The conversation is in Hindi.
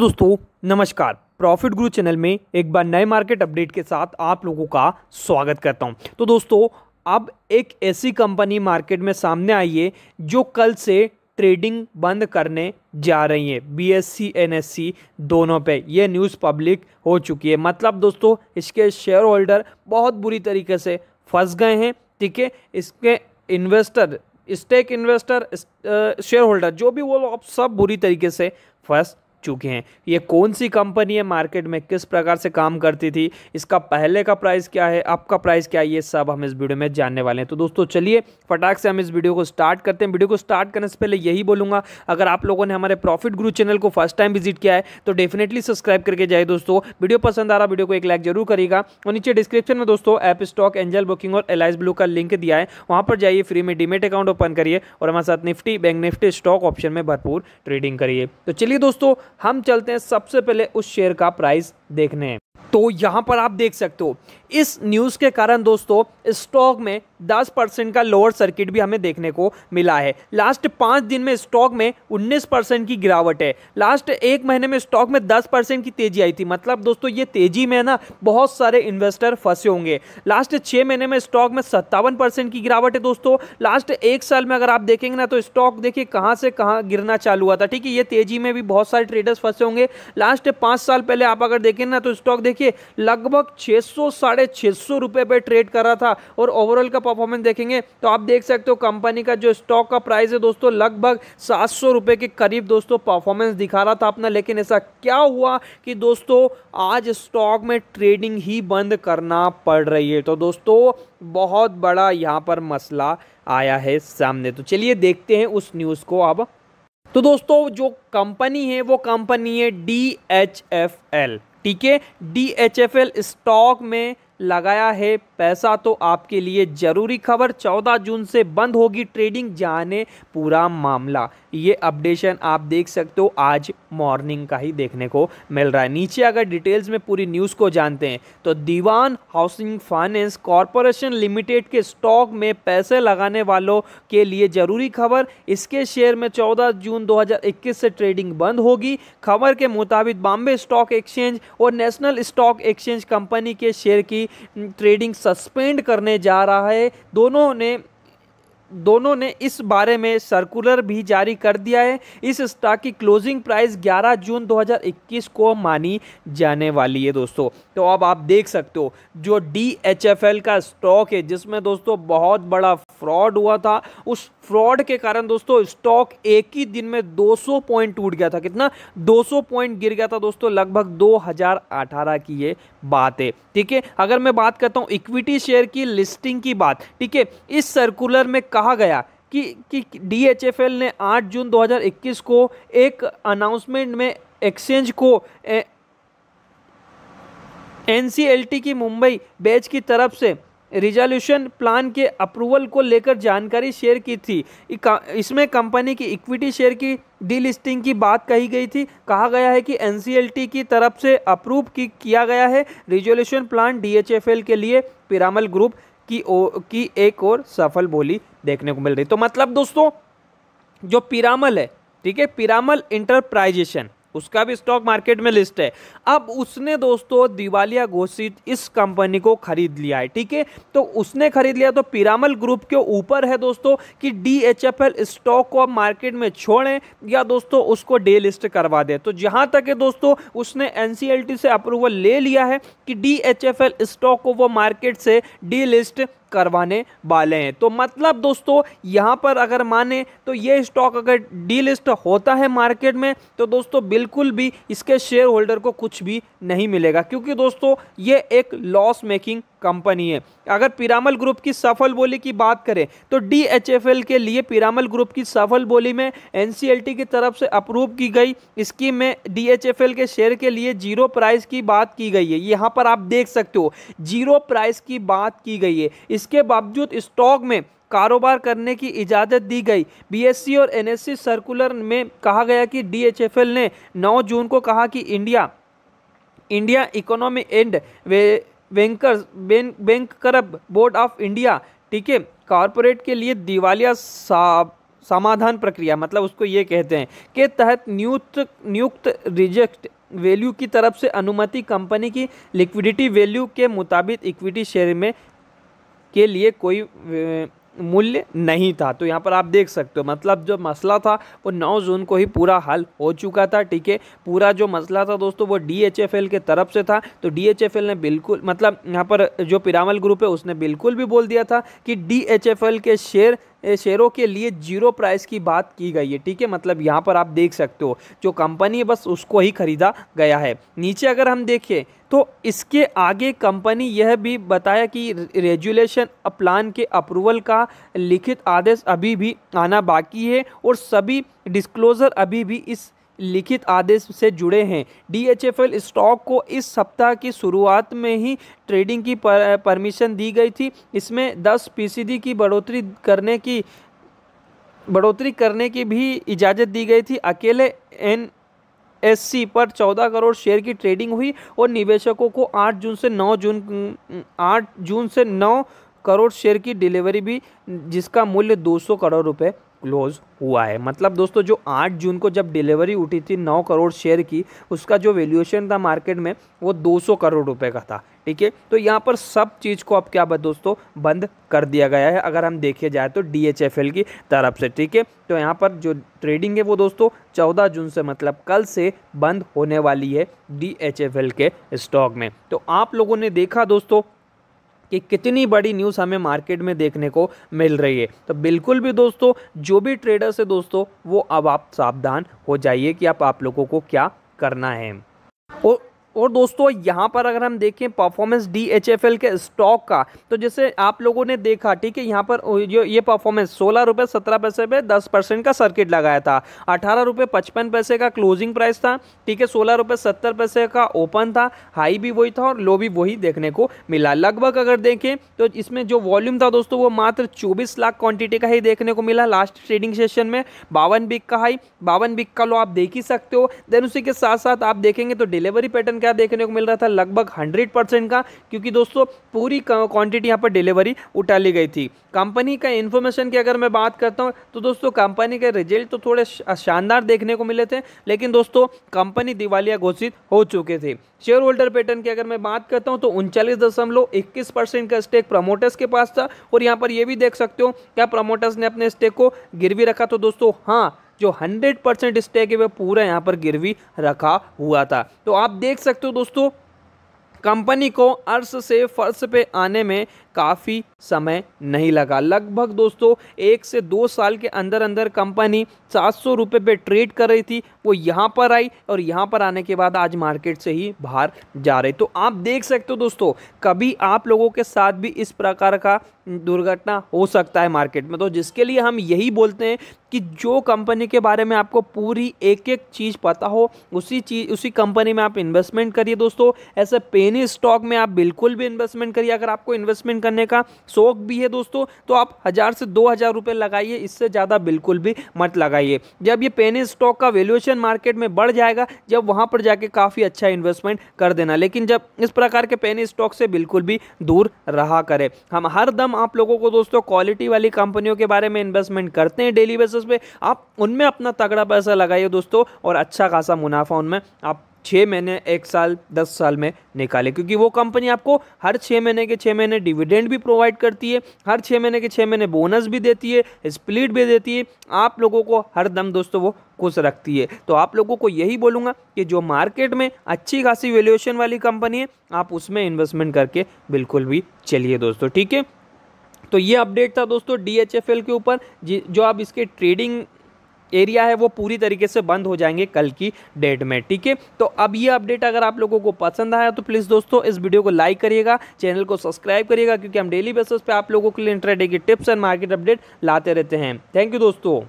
दोस्तों नमस्कार प्रॉफिट गुरु चैनल में एक बार नए मार्केट अपडेट के साथ आप लोगों का स्वागत करता हूं तो दोस्तों अब एक ऐसी कंपनी मार्केट में सामने आई है जो कल से ट्रेडिंग बंद करने जा रही है B S C N S C दोनों पे ये न्यूज़ पब्लिक हो चुकी है मतलब दोस्तों इसके शेयर होल्डर बहुत बुरी तरीके से फंस गए हैं ठीक है इसके investor stake investor shareholder जो भी वो लोग सब बुरी तरीके से फंस चुके हैं ये कौन सी कंपनी है मार्केट में किस प्रकार से काम करती थी इसका पहले का प्राइस क्या है आपका प्राइस क्या है ये सब हम इस वीडियो में जानने वाले हैं तो दोस्तों चलिए फटाक से हम इस वीडियो को स्टार्ट करते हैं वीडियो को स्टार्ट करने से पहले यही बोलूंगा अगर आप लोगों ने हमारे प्रॉफिट ग्रुप चैनल को फर्स्ट टाइम विजिट किया है तो डेफिनेटली सब्सक्राइब करके जाए दोस्तों वीडियो पसंद आ रहा वीडियो को एक लाइक जरूर करेगा और नीचे डिस्क्रिप्शन में दोस्तों ऐप स्टॉक एंजल बुकिंग और एलाइस ब्लू का लिंक दिया है वहां पर जाइए फ्री में डीमेट अकाउंट ओपन करिए और हमारे साथ Nifty bank Nifty stock option में भरपूर ट्रेडिंग करिए तो चलिए दोस्तों हम चलते हैं सबसे पहले उस शेयर का प्राइस देखने तो यहाँ पर आप देख सकते हो इस न्यूज़ के कारण दोस्तों स्टॉक में 10 परसेंट का लोअर सर्किट भी हमें देखने को मिला है लास्ट पाँच दिन में स्टॉक में 19 परसेंट की गिरावट है लास्ट एक महीने में स्टॉक में 10 परसेंट की तेज़ी आई थी मतलब दोस्तों ये तेज़ी में ना बहुत सारे इन्वेस्टर फंसे होंगे लास्ट छः महीने में स्टॉक में सत्तावन परसेंट की गिरावट है दोस्तों लास्ट एक साल में अगर आप देखेंगे ना तो स्टॉक देखिए कहाँ से कहाँ गिरना चालू हुआ था ठीक है ये तेज़ी में भी बहुत सारे ट्रेडर्स फंसे होंगे लास्ट पाँच साल पहले आप अगर देखें ना तो स्टॉक देखिए लगभग छः सौ साढ़े छः सौ रुपये पर ट्रेड कर रहा था और ओवरऑल का परफॉर्मेंस देखेंगे तो आप देख सकते हो कंपनी का जो स्टॉक का प्राइस है दोस्तों लगभग सात सौ रुपये के करीब दोस्तों परफॉर्मेंस दिखा रहा था अपना लेकिन ऐसा क्या हुआ कि दोस्तों आज स्टॉक में ट्रेडिंग ही बंद करना पड़ रही है तो दोस्तों बहुत बड़ा यहाँ पर मसला आया है सामने तो चलिए देखते हैं उस न्यूज़ को अब तो दोस्तों जो कंपनी है वो कंपनी है डी एच एफ एल ठीक है D H F L stock में लगाया है पैसा तो आपके लिए ज़रूरी खबर 14 जून से बंद होगी ट्रेडिंग जाने पूरा मामला ये अपडेशन आप देख सकते हो आज मॉर्निंग का ही देखने को मिल रहा है नीचे अगर डिटेल्स में पूरी न्यूज़ को जानते हैं तो Dewan housing finance corporation limited के स्टॉक में पैसे लगाने वालों के लिए ज़रूरी खबर इसके शेयर में 14 जून 2021 से ट्रेडिंग बंद होगी खबर के मुताबिक बॉम्बे स्टॉक एक्सचेंज और नेशनल स्टॉक एक्सचेंज कंपनी के शेयर की ट्रेडिंग सस्पेंड करने जा रहा है दोनों ने दोनों ने इस बारे में सर्कुलर भी जारी कर दिया है इस स्टॉक की क्लोजिंग प्राइस 11 जून 2021 को मानी जाने वाली है दोस्तों तो अब आप देख सकते हो जो डी का स्टॉक है जिसमें दोस्तों बहुत बड़ा फ्रॉड हुआ था उस फ्रॉड के कारण दोस्तों स्टॉक एक ही दिन में 200 पॉइंट टूट गया था कितना 200 पॉइंट गिर गया था दोस्तों लगभग दो की ये बात है ठीक है अगर मैं बात करता हूँ इक्विटी शेयर की लिस्टिंग की बात ठीक है इस सर्कुलर में कहा गया कि कि डीएचएफएल ने 8 जून 2021 को एक अनाउंसमेंट में एक्सचेंज को एन की मुंबई बेच की तरफ से रिजोल्यूशन प्लान के अप्रूवल को लेकर जानकारी शेयर की थी इसमें कंपनी की इक्विटी शेयर की डीलिस्टिंग की बात कही गई थी कहा गया है कि एन की तरफ से अप्रूव की किया गया है रिजोल्यूशन प्लान डी के लिए पिरामल ग्रुप की ओ की एक और सफल बोली देखने को मिल रही तो मतलब दोस्तों जो पिरामल है ठीक है पिरामल इंटरप्राइजेशन उसका भी स्टॉक मार्केट में लिस्ट है अब उसने दोस्तों दिवालिया घोषित इस कंपनी को खरीद लिया है ठीक है तो उसने खरीद लिया तो पिरामल ग्रुप के ऊपर है दोस्तों कि डी स्टॉक को अब मार्केट में छोड़ें या दोस्तों उसको डे लिस्ट करवा दें तो जहां तक है दोस्तों उसने एनसीएलटी से अप्रूवल ले लिया है कि डी स्टॉक को वो मार्केट से डी लिस्ट करवाने वाले हैं तो मतलब दोस्तों यहाँ पर अगर माने तो ये स्टॉक अगर डीलिस्ट होता है मार्केट में तो दोस्तों बिल्कुल भी इसके शेयर होल्डर को कुछ भी नहीं मिलेगा क्योंकि दोस्तों ये एक लॉस मेकिंग कंपनी है अगर पिरामल ग्रुप की सफल बोली की बात करें तो डीएचएफएल के लिए पिरामल ग्रुप की सफल बोली में एनसीएलटी की तरफ से अप्रूव की गई स्कीम में डीएचएफएल के शेयर के लिए जीरो प्राइस की बात की गई है यहाँ पर आप देख सकते हो जीरो प्राइस की बात की गई है इसके बावजूद स्टॉक में कारोबार करने की इजाज़त दी गई बीएससी e और एनएससी सर्कुलर e में कहा गया कि डीएचएफएल ने 9 जून को कहा कि इंडिया इंडिया इकोनॉमी एंड वे बैंकर्स बैंक बैंक करब बोर्ड ऑफ इंडिया ठीक है कॉरपोरेट के लिए दिवालिया समाधान प्रक्रिया मतलब उसको ये कहते हैं के तहत नियुक्त नियुक्त रिजेक्ट वैल्यू की तरफ से अनुमति कंपनी की लिक्विडिटी वैल्यू के मुताबिक इक्विटी शेयर में के लिए कोई मूल्य नहीं था तो यहाँ पर आप देख सकते हो मतलब जो मसला था वो नौ जून को ही पूरा हल हो चुका था ठीक है पूरा जो मसला था दोस्तों वो डी के तरफ से था तो डी ने बिल्कुल मतलब यहाँ पर जो पिरामल ग्रुप है उसने बिल्कुल भी बोल दिया था कि डी के शेयर शेयरों के लिए जीरो प्राइस की बात की गई है ठीक है मतलब यहाँ पर आप देख सकते हो जो कंपनी है बस उसको ही खरीदा गया है नीचे अगर हम देखें तो इसके आगे कंपनी यह भी बताया कि रेजुलेशन प्लान के अप्रूवल का लिखित आदेश अभी भी आना बाकी है और सभी डिस्क्लोज़र अभी भी इस लिखित आदेश से जुड़े हैं डीएचएफएल स्टॉक को इस सप्ताह की शुरुआत में ही ट्रेडिंग की पर, परमिशन दी गई थी इसमें 10 फीसदी की बढ़ोतरी करने की बढ़ोतरी करने की भी इजाज़त दी गई थी अकेले एन एस पर 14 करोड़ शेयर की ट्रेडिंग हुई और निवेशकों को 8 जून से 9 जून 8 जून से 9 करोड़ शेयर की डिलीवरी भी जिसका मूल्य 200 करोड़ रुपए क्लोज़ हुआ है मतलब दोस्तों जो 8 जून को जब डिलीवरी उठी थी 9 करोड़ शेयर की उसका जो वैल्यूएशन था मार्केट में वो 200 करोड़ रुपए का था ठीक है तो यहाँ पर सब चीज़ को अब क्या दोस्तों बंद कर दिया गया है अगर हम देखे जाए तो डी की तरफ से ठीक है तो यहाँ पर जो ट्रेडिंग है वो दोस्तों 14 जून से मतलब कल से बंद होने वाली है डी के स्टॉक में तो आप लोगों ने देखा दोस्तों कि कितनी बड़ी न्यूज़ हमें मार्केट में देखने को मिल रही है तो बिल्कुल भी दोस्तों जो भी ट्रेडर्स है दोस्तों वो अब आप सावधान हो जाइए कि आप आप लोगों को क्या करना है और और दोस्तों यहाँ पर अगर हम देखें performance D H F L के स्टॉक का तो जैसे आप लोगों ने देखा ठीक है यहाँ पर जो ये परफॉर्मेंस सोलह रुपये सत्रह पैसे पे दस परसेंट का सर्किट लगाया था अठारह रुपये पचपन पैसे का क्लोजिंग प्राइस था ठीक है सोलह रुपये सत्तर पैसे का ओपन था हाई भी वही था और लो भी वही देखने को मिला लगभग अगर देखें तो इसमें जो वॉल्यूम था दोस्तों वो मात्र चौबीस लाख क्वान्टिटी का ही देखने को मिला लास्ट ट्रेडिंग सेशन में बावन बिक का हाई बावन बिक का लो आप देख ही सकते हो देन उसी के साथ साथ आप देखेंगे तो डिलीवरी पैटर्न क्या देखने को मिल रहा था लगभग हंड्रेड परसेंट का क्योंकि दोस्तों पूरी क्वांटिटी यहाँ पर डिलीवरी उठा ली गई थी कंपनी का इन्फॉर्मेशन की अगर मैं बात करता हूँ तो दोस्तों कंपनी के रिजल्ट तो थोड़े शानदार देखने को मिले थे लेकिन दोस्तों कंपनी दिवालिया घोषित हो चुके थे शेयर होल्डर पैटर्न की अगर मैं बात करता हूँ तो उनचालीस का स्टेक प्रमोटर्स के पास था और यहाँ पर यह भी देख सकते हो क्या प्रमोटर्स ने अपने स्टेक को गिरवी रखा तो दोस्तों हाँ जो 100 परसेंट स्टेक है वह पूरा यहाँ पर गिरवी रखा हुआ था तो आप देख सकते हो दोस्तों कंपनी को अर्श से फर्श पे आने में काफ़ी समय नहीं लगा लगभग दोस्तों एक से दो साल के अंदर अंदर कंपनी सात सौ रुपये पर ट्रेड कर रही थी वो यहाँ पर आई और यहाँ पर आने के बाद आज मार्केट से ही बाहर जा रही तो आप देख सकते हो दोस्तों कभी आप लोगों के साथ भी इस प्रकार का दुर्घटना हो सकता है मार्केट में तो जिसके लिए हम यही बोलते हैं कि जो कंपनी के बारे में आपको पूरी एक एक चीज़ पता हो उसी चीज उसी कंपनी में आप इन्वेस्टमेंट करिए दोस्तों ऐसे पेनी स्टॉक में आप बिल्कुल भी इन्वेस्टमेंट करिए अगर आपको इन्वेस्टमेंट करने का शौक भी है दोस्तों तो आप हज़ार से दो हज़ार रुपये लगाइए इससे ज़्यादा बिल्कुल भी मत लगाइए जब ये पेनी स्टॉक का वैल्यूएशन मार्केट में बढ़ जाएगा जब वहाँ पर जाके काफ़ी अच्छा इन्वेस्टमेंट कर देना लेकिन जब इस प्रकार के पेनी स्टॉक से बिल्कुल भी दूर रहा करें हम हर दम आप लोगों को दोस्तों क्वालिटी वाली कंपनियों के बारे में इन्वेस्टमेंट करते हैं डेली बेसिस पे आप उनमें अपना तगड़ा पैसा लगाइए दोस्तों और अच्छा खासा मुनाफा उनमें आप छः महीने एक साल दस साल में निकाले क्योंकि वो कंपनी आपको हर छः महीने के छः महीने डिविडेंड भी प्रोवाइड करती है हर छः महीने के छः महीने बोनस भी देती है स्प्लिट भी देती है आप लोगों को हर दम दोस्तों वो खुश रखती है तो आप लोगों को यही बोलूँगा कि जो मार्केट में अच्छी खासी वैल्यूएशन वाली कंपनी है आप उसमें इन्वेस्टमेंट करके बिल्कुल भी चलिए दोस्तों ठीक है तो ये अपडेट था दोस्तों डी के ऊपर जो आप इसके ट्रेडिंग एरिया है वो पूरी तरीके से बंद हो जाएंगे कल की डेट में ठीक है तो अब ये अपडेट अगर आप लोगों को पसंद आया तो प्लीज़ दोस्तों इस वीडियो को लाइक करिएगा चैनल को सब्सक्राइब करिएगा क्योंकि हम डेली बेसिस पे आप लोगों के लिए इंटरेडे की टिप्स एंड मार्केट अपडेट लाते रहते हैं थैंक यू दोस्तों